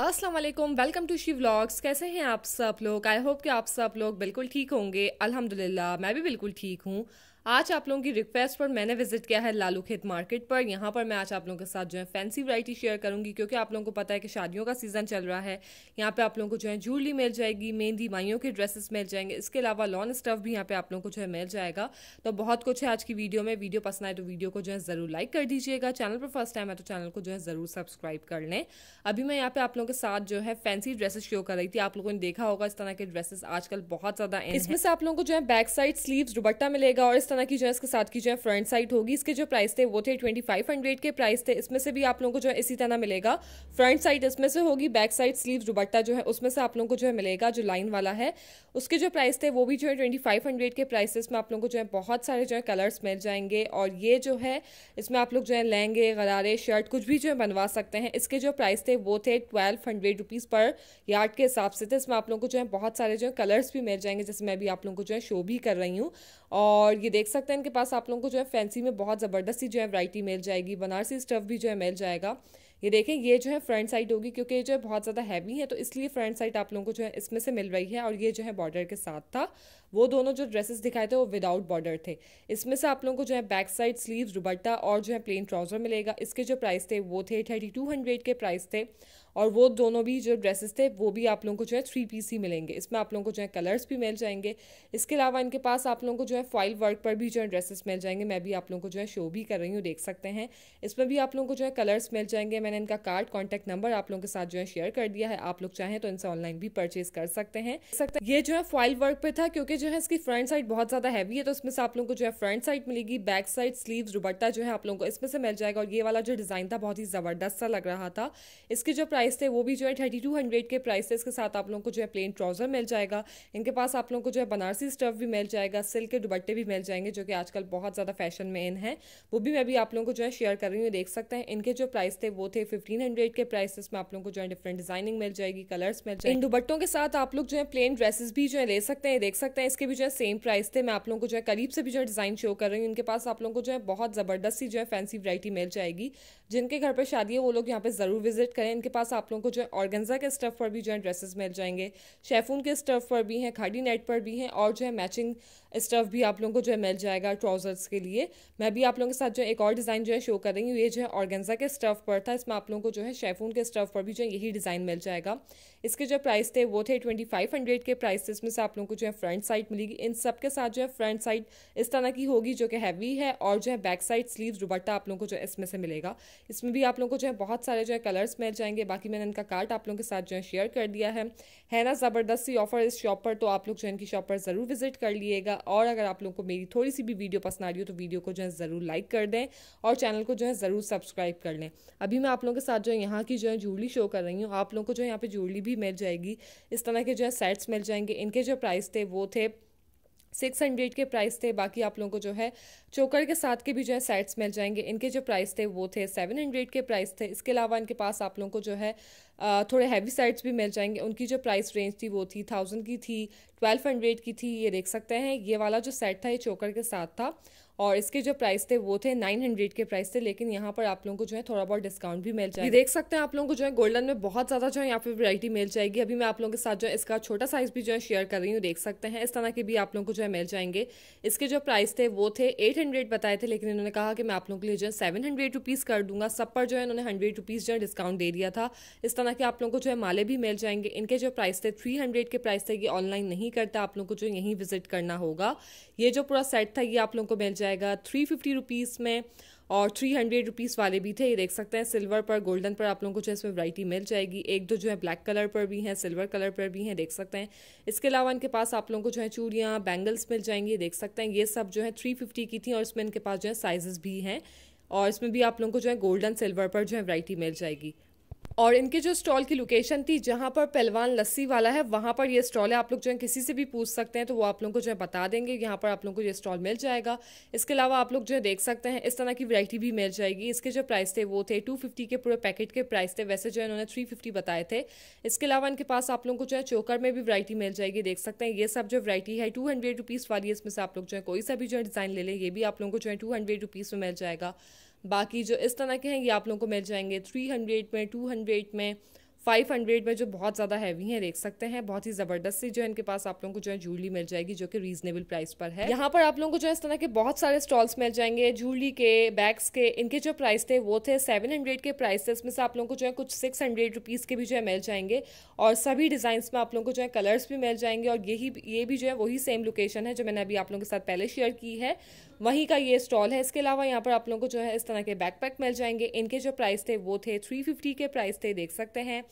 अस्सलाम वालेकुम welcome to she vlogs कैसे हैं आप सब लोग आई होप कि आप सब लोग बिल्कुल ठीक होंगे अल्हम्दुलिल्लाह मैं भी बिल्कुल ठीक हूँ आज आप लोगों की रिक्वेस्ट पर मैंने विजिट किया है लालू खेत मार्केट पर यहाँ पर मैं आज आप लोगों के साथ जो है फैंसी वैरायटी शेयर करूंगी क्योंकि आप लोगों को पता है कि शादियों का सीज़न चल रहा है यहाँ पे आप लोगों को जो है ज्वेलरी मिल जाएगी मेहंदी माइयों के ड्रेसेस मिल जाएंगे इसके अलावा लॉन स्टफ भी यहाँ पे आप लोगों को जो है मिल जाएगा तो बहुत कुछ है आज की वीडियो में वीडियो पसंद आए तो वीडियो को जो है ज़रूर लाइक कर दीजिएगा चैनल पर फर्स्ट टाइम है तो चैनल को जो है ज़रूर सब्सक्राइब कर लें अभी मैं यहाँ पे आप लोगों के साथ जो है फैंसी ड्रेसेस शो कर रही थी आप लोगों ने देखा होगा इस तरह के ड्रेसेस आजकल बहुत ज़्यादा इसमें से आप लोगों को जो है बैक साइड स्लीव दुबट्टा मिलेगा और इस तरह की जो है इसके साथ की जो है फ्रंट साइड होगी इसके जो प्राइस थे वो थे ट्वेंटी फाइव हंड्रेड के प्राइस थे इसमें से भी आप लोगों को जो है इसी तरह मिलेगा फ्रंट साइड इसमें से होगी बैक साइड स्लीव दुबट्टा जो है उसमें से आप लोगों को जो है मिलेगा जो लाइन वाला है उसके जो प्राइस थे वो भी जो है ट्वेंटी फाइव हंड्रेड के प्राइस इसमें आप लोगों को जो है बहुत सारे जो है कलर्स मिल जाएंगे और ये जो है इसमें आप लोग जो है लहंगे गरारे शर्ट कुछ भी जो है बनवा सकते हैं इसके जो प्राइस थे वो थे twelve hundred rupees per yard के हिसाब से थे इसमें आप लोगों को जो है बहुत सारे जो है कलर्स भी मिल जाएंगे जैसे मैं भी आप लोगों को जो है शो भी कर रही हूँ और ये देख सकते हैं इनके पास आप लोगों को जो है फैंसी में बहुत ज़बरदस्ती जो है वैरायटी मिल जाएगी बनारसी स्टफ़ भी जो है मिल जाएगा ये देखें ये जो है फ्रंट साइड होगी क्योंकि ये जो है बहुत ज़्यादा हैवी है तो इसलिए फ्रंट साइड आप लोगों को जो है इसमें से मिल रही है और ये जो है बॉर्डर के साथ था वो दोनों जो ड्रेसेस दिखाए थे वो विदाउट बॉर्डर थे इसमें से आप लोगों को जो है बैक साइड स्लीव दुबट्टा और जो है प्लेन ट्राउज़र मिलेगा इसके जो प्राइस थे वो थे थर्टी के प्राइस थे और वो दोनों भी जो ड्रेसेस थे वो भी आप लोगों को जो है थ्री पीस ही मिलेंगे इसमें आप लोगों को जो है कलर्स भी मिल जाएंगे इसके अलावा इनके पास आप लोगों को जो है फॉइल वर्क पर भी जो है ड्रेसेस मिल जाएंगे मैं भी आप लोगों को जो है शो भी कर रही हूँ देख सकते हैं इसमें भी आप लोगों को जो है कलर्स मिल जाएंगे मैंने इनका कार्ड कॉन्टैक्ट नंबर आप लोगों के साथ जो है शेयर कर दिया है आप लोग चाहें तो इनसे ऑनलाइन भी परचेज कर सकते हैं ये जो है फॉइल वर्क पर था क्योंकि जो है इसकी फ्रंट साइड बहुत ज़्यादा हैवी है तो इसमें से आप लोगों को जो है फ्रंट साइड मिलेगी बैक साइड स्लीव दुबट्टा जो है आप लोगों को इसमें से मिल जाएगा और ये वाला जो डिज़ाइन था बहुत ही ज़बरदस्त सा लग रहा था इसकी जो प्राइस प्राइस थे वो भी जो है थर्टी टू हंड्रेड के प्राइसेस के साथ आप लोगों को जो है प्लेन ट्राउज़र मिल जाएगा इनके पास आप लोगों को जो है बनारसी स्टफ भी मिल जाएगा सिल्क के दुबट्टे भी मिल जाएंगे जो कि आजकल बहुत ज़्यादा फैशन में इन है वो भी मैं भी आप लोगों को जो है शेयर कर रही हूँ देख सकते हैं इनके जो प्राइस थे वो थे फिफ्टीन हंड्रेड के प्राइसेस में आप लोगों को जो है डिफरेंट डिजाइनिंग मिल जाएगी कलर्स मिल जाएगी इन दुबट्टों के साथ आप लोग जो है प्लेन ड्रेसेस भी जो है ले सकते हैं देख सकते हैं इसके भी जो है सेम प्राइस थे मैं आप लोगों को जो है करीब से भी जो है डिजाइन शो कर रही हूँ इनके पास आप लोगों को जो है बहुत ज़बरदस्त सी जो है फैंसी वरायटी मिल जाएगी जिनके घर पर शादी है वो लोग यहाँ पे ज़रूर विजिट करें इनके पास आप लोगों को जो है ऑर्गेंजा के स्टफ पर भी जो है ड्रेसेस मिल जाएंगे शेफून के स्टफ पर भी हैं खाडी नेट पर भी हैं और जो है मैचिंग स्टफ भी आप लोगों को जो है मिल जाएगा ट्राउजर्स के लिए मैं भी आप लोगों के साथ जो है एक और डिज़ाइन जो है शो कर रही हूँ ये जो है ऑर्गेंजा के स्टफ पर था इसमें आप लोगों को जो है शेफून के स्टफ पर भी जो है यही डिज़ाइन मिल जाएगा इसके जो प्राइस थे वो थे ट्वेंटी फाइव हंड्रेड के प्राइस इसमें से आप लोगों को जो है फ्रंट साइड मिलेगी इन सब के साथ जो है फ्रंट साइड इस तरह की होगी जो कि हैवी है और जो है बैक साइड स्लीव दुबट्टा आप लोगों को जो है इसमें से मिलेगा इसमें भी आप लोगों को जो है बहुत सारे जो है कलर्स मिल जाएंगे बाकी बाकी मैंने इनका कार्ट आप लोगों के साथ जो है शेयर कर दिया है है ना ज़बरदस्त सी ऑफर इस शॉप पर तो आप लोग जो है इनकी शॉप पर ज़रूर विजिट कर लिएगा और अगर आप लोगों को मेरी थोड़ी सी भी वीडियो पसंद आ रही हो तो वीडियो को जो है ज़रूर लाइक कर दें और चैनल को जो है ज़रूर सब्सक्राइब कर लें अभी मैं आप लोगों के साथ जो है यहाँ की जो है ज्वेलरी शो कर रही हूँ आप लोगों को जो है यहाँ पर ज्वेलरी भी मिल जाएगी इस तरह के जो है सेट्स मिल जाएंगे इनके जो प्राइस थे वो थे सिक्स हंड्रेड के प्राइस थे बाकी आप लोगों को जो है चोकर के साथ के भी जो है सेट्स मिल जाएंगे इनके जो प्राइस थे वो थे सेवन हंड्रेड के प्राइस थे इसके अलावा इनके पास आप लोगों को जो है थोड़े हैवी सेट्स भी मिल जाएंगे उनकी जो प्राइस रेंज थी वो थी थाउजेंड की थी ट्वेल्व हंड्रेड की थी ये देख सकते हैं ये वाला जो सेट था ये चोकर के साथ था और इसके जो प्राइस थे वो थे नाइन हंड्रेड के प्राइस थे लेकिन यहाँ पर आप लोगों को जो है थोड़ा बहुत डिस्काउंट भी मिल जाएगा देख सकते हैं आप लोगों को जो है गोल्डन में बहुत ज़्यादा जो है यहाँ पे वरायटी मिल जाएगी अभी मैं आप लोगों के साथ जो है इसका छोटा साइज़ भी जो है शेयर कर रही हूँ देख सकते हैं इस तरह के भी आप लोगों को जो है मिल जाएंगे इसके जो प्राइस थे वो थे एट हंड्रेड बताए थे लेकिन इन्होंने कहा कि मैं आप लोगों के लिए जो है सेवन हंड्रेड रुपीज़ कर दूंगा सब पर जो है इन्होंने हंड्रेड रुपीज़ जो है डिस्काउंट दे दिया था इस तरह के आप लोगों को जो है माले भी मिल जाएंगे इनके जो प्राइस थे थ्री हंड्रेड के प्राइस थे ये ऑनलाइन नहीं करता आप लोगों को जो यहीं विजिट करना होगा ये जो पूरा सेट था ये आप लोगों को मिल जाएगा जाएगा थ्री फिफ्टी रुपीज़ में और थ्री हंड्रेड रुपीज़ वाले भी थे ये देख सकते हैं सिल्वर पर गोल्डन पर आप लोगों को जो है इसमें वैरायटी मिल जाएगी एक दो जो है ब्लैक कलर पर भी हैं सिल्वर कलर पर भी हैं देख सकते हैं इसके अलावा इनके पास आप लोगों को जो है चूड़ियाँ बैंगल्स मिल जाएंगी देख सकते हैं ये सब जो है थ्री फिफ्टी की थी और इसमें इनके पास जो है साइजेस भी हैं और इसमें भी आप लोगों को जो है गोल्डन सिल्वर पर जो है वैरायटी मिल जाएगी और इनके जो स्टॉल की लोकेशन थी जहाँ पर पहलवान लस्सी वाला है वहाँ पर ये स्टॉल है आप लोग जो है किसी से भी पूछ सकते हैं तो वो आप लोगों को जो है बता देंगे यहाँ पर आप लोगों को ये स्टॉल मिल जाएगा इसके अलावा आप लोग जो है देख सकते हैं इस तरह की वैरायटी भी मिल जाएगी इसके जो प्राइस थे वो थे टू फिफ्टी के पूरे पैकेट के प्राइस थे वैसे जो है इन्होंने थ्री फिफ्टी बताए थे इसके अलावा इनके पास आप लोगों को जो है चोकर में भी वरायटी मिल जाएगी देख सकते हैं ये सब जो वरायटी है टू हंड्रेड रुपीज़ वाली इसमें से आप लोग जो है कोई सा भी जो है डिज़ाइन ले लें ये भी आप लोगों को जो है टू हंड्रेड रुपीज़ में मिल जाएगा बाकी जो इस तरह के हैं ये आप लोगों को मिल जाएंगे थ्री हंड्रेड में टू हंड्रेड में फाइव हंड्रेड में जो बहुत ज़्यादा हैवी हैं देख सकते हैं बहुत ही ज़बरदस्त सी जो है इनके पास आप लोगों को जो है जूली मिल जाएगी जो कि रीजनेबल प्राइस पर है यहाँ पर आप लोगों को जो है इस तरह के बहुत सारे स्टॉल्स मिल जाएंगे जूली के बैग्स के इनके जो प्राइस थे वो थे सेवन हंड्रेड के प्राइस थे इसमें से आप लोगों को जो है कुछ सिक्स हंड्रेड रुपीज़ के भी जो है मिल जाएंगे और सभी डिज़ाइंस में आप लोगों को जो है कलर्स भी मिल जाएंगे और यही ये भी जो है वही सेम लोकेशन है जो मैंने अभी आप लोगों के साथ पहले शेयर की है वहीं का ये स्टॉल है इसके अलावा यहाँ पर आप लोगों को जो है इस तरह के बैकपैक मिल जाएंगे इनके जो प्राइस थे वो थे थ्री फिफ्टी के प्राइस थे देख सकते हैं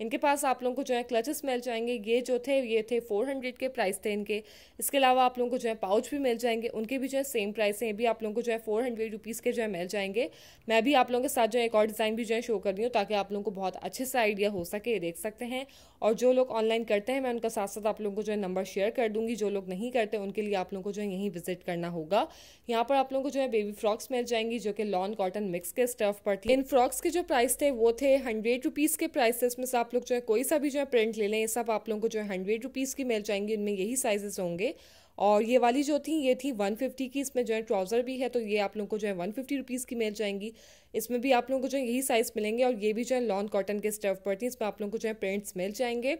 इनके पास आप लोगों को जो है क्लचेस मिल जाएंगे ये जो थे ये थे फोर हंड्रेड के प्राइस थे इनके इसके अलावा आप लोगों को जो है पाउच भी मिल जाएंगे उनके भी जो है सेम प्राइस हैं भी आप लोगों को जो है फोर हंड्रेड रुपीज़ के जो है मिल जाएंगे मैं भी आप लोगों के साथ जो है एक और डिज़ाइन भी जो है शो कर रही हूँ ताकि आप लोगों को बहुत अच्छे से आइडिया हो सके देख सकते हैं और जो लोग ऑनलाइन करते हैं मैं उनका साथ साथ आप लोगों को जो है नंबर शेयर कर दूंगी जो लोग नहीं करते उनके लिए आप लोगों को जो है यहीं विजिट करना होगा यहाँ पर आप लोगों को जो है बेबी फ्रॉक्स मिल जाएंगी जो कि लॉन कॉटन मिक्स के स्टफ पर थी इन फ्रॉक्स के जो प्राइस थे वो थे हंड्रेड रुपीज़ के प्राइस इसमें से आप लोग जो है कोई सा भी जो है प्रिंट ले लें ये सब आप लोगों को जो है हंड्रेड रुपीज़ की मिल जाएंगी उनमें यही साइजेस होंगे और ये वाली जो थी ये थी वन फिफ्टी की इसमें जो है ट्राउज़र भी है तो ये आप लोगों को जो है वन फिफ्टी रुपीज़ की मिल जाएंगी इसमें भी आप लोगों को जो है यही साइज़ मिलेंगे और ये भी जो है लॉन्ग कॉटन के स्टफ पर थी इसमें आप लोगों को जो है प्रिंट्स मिल जाएंगे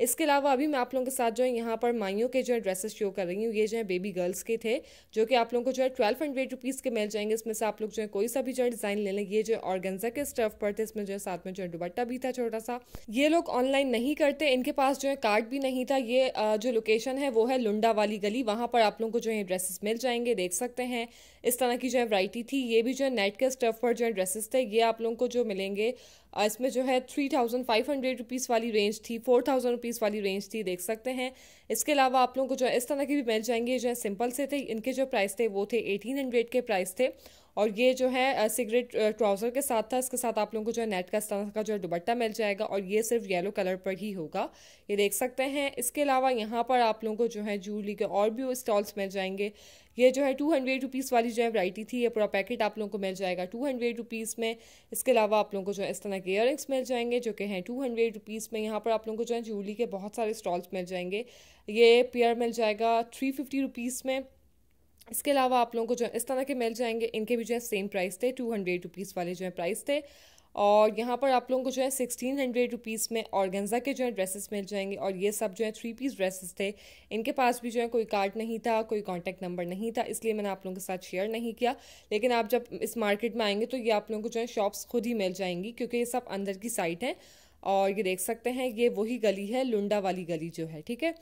इसके अलावा अभी मैं आप लोगों के साथ जो है यहाँ पर माइयों के जो है ड्रेसेस शो कर रही हूँ ये जो है बेबी गर्ल्स के थे जो कि आप लोगों को जो है ट्वेल्व हंड्रेड रुपीज़ के मिल जाएंगे इसमें से आप लोग जो है कोई सा भी जो है डिज़ाइन ले लें ये जो ऑर्गेंजा के स्टफ पर थे इसमें जो है साथ में जो है दुबट्टा भी था छोटा सा ये लोग ऑनलाइन नहीं करते इनके पास जो है कार्ड भी नहीं था ये जो लोकेशन है वो है लुंडा वाली गली वहाँ पर आप लोगों को जो है ड्रेसेस मिल जाएंगे देख सकते हैं इस तरह की जो है वराइटी थी ये भी जो है नेट के स्टफ पर जो है ड्रेसेस थे ये आप लोगों को जो मिलेंगे इसमें जो है three thousand five hundred rupees वाली रेंज थी फोर थाउजेंड रुपीज़ वाली रेंज थी देख सकते हैं इसके अलावा आप लोगों को जो है इस तरह के भी मिल जाएंगे जो है सिंपल से थे इनके जो प्राइस थे वो थे एटीन हंड्रेड के प्राइस थे और ये जो है सिगरेट ट्राउज़र के साथ था इसके साथ आप लोगों को जो है नेट का इस तरह का जो है दुबट्टा मिल जाएगा और ये सिर्फ येलो कलर पर ही होगा ये देख सकते हैं इसके अलावा यहाँ पर आप लोगों को जो है जूली के और भी स्टॉल्स मिल जाएंगे ये जो है टू हंड्रेड रुपीज़ वाली जो है वैरायटी थी ये पूरा पैकेट आप लोगों को मिल जाएगा टू हंड्रेड रुपीज़ में इसके अलावा आप लोगों को जो है इस तरह के इयर मिल जाएंगे जो कि हैं टू हंड्रेड रुपीज़ में यहाँ पर आप लोगों को जो है जूली के बहुत सारे स्टॉल्स मिल जाएंगे ये पेयर मिल जाएगा थ्री फिफ्टी रुपीज़ में इसके अलावा आप लोगों को जो इस तरह के मिल जाएंगे इनके भी जो है सेम प्राइस थे टू हंड्रेड रुपीज़ वाले जो है प्राइस थे और यहाँ पर आप लोगों को जो है सिक्सटीन हंड्रेड रुपीज़ में औरगेंजा के जो है ड्रेसेस मिल जाएंगे और ये सब जो है थ्री पीस ड्रेसेस थे इनके पास भी जो है कोई कार्ड नहीं था कोई कांटेक्ट नंबर नहीं था इसलिए मैंने आप लोगों के साथ शेयर नहीं किया लेकिन आप जब इस मार्केट में आएंगे तो ये आप लोगों को जो है शॉप्स खुद ही मिल जाएंगी क्योंकि ये सब अंदर की साइट हैं और ये देख सकते हैं ये वही गली है लुंडा वाली गली जो है ठीक है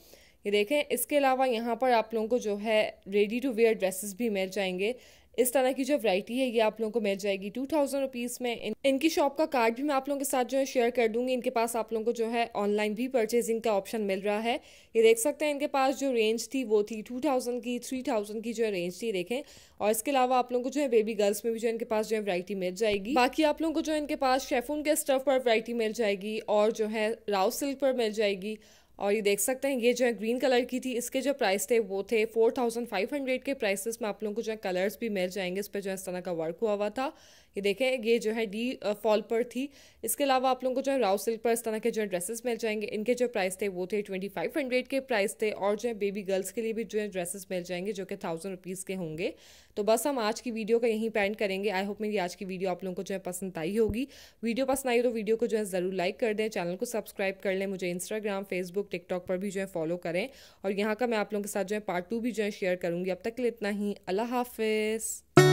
ये देखें इसके अलावा यहाँ पर आप लोगों को जो है रेडी टू वेयर ड्रेसेस भी मिल जाएंगे इस तरह की जो वैरायटी है ये आप लोगों को मिल जाएगी टू थाउजेंड रुपीज़ में इन, इनकी शॉप का कार्ड भी मैं आप लोगों के साथ जो है शेयर कर दूंगी इनके पास आप लोगों को जो है ऑनलाइन भी परचेजिंग का ऑप्शन मिल रहा है ये देख सकते हैं इनके पास जो रेंज थी वो थी टू थाउजेंड की थ्री थाउजेंड की जो रेंज थी देखें और इसके अलावा आप लोगों को जो है बेबी गर्ल्स में भी जो इनके पास जो है वरायटी मिल जाएगी बाकी आप लोगों को जो इनके पास शेफून के स्टफ पर वरायटी मिल जाएगी और जो है राउ सिल्क पर मिल जाएगी और ये देख सकते हैं ये जो है ग्रीन कलर की थी इसके जो प्राइस थे वो थे फोर थाउजेंड फाइव हंड्रेड के प्राइसेस में आप लोगों को जो है कलर्स भी मिल जाएंगे इस पर जो है इस तरह का वर्क हुआ हुआ था ये देखें ये जो है डी फॉल पर थी इसके अलावा आप लोगों को जो है राउ सिल्क पर इस तरह के जो है ड्रेसेस मिल जाएंगे इनके जो प्राइस थे वो थे ट्वेंटी फाइव हंड्रेड के प्राइस थे और जो है बेबी गर्ल्स के लिए भी जो है ड्रेसेस मिल जाएंगे जो कि थाउजेंड रुपीज़ के होंगे तो बस हम आज की वीडियो का यहीं पैंड करेंगे आई होप मेरी आज की वीडियो आप लोगों को जो है पसंद आई होगी वीडियो पसंद आई तो वीडियो को जो है ज़रूर लाइक कर दें चैनल को सब्सक्राइब कर लें मुझे इंस्टाग्राम फेसबुक टिकटॉक पर भी जो है फॉलो करें और यहाँ का मैं आप लोगों के साथ जो है पार्ट टू भी जो है शेयर करूँगी अब तक के लिए इतना ही अल्लाह हाफिज़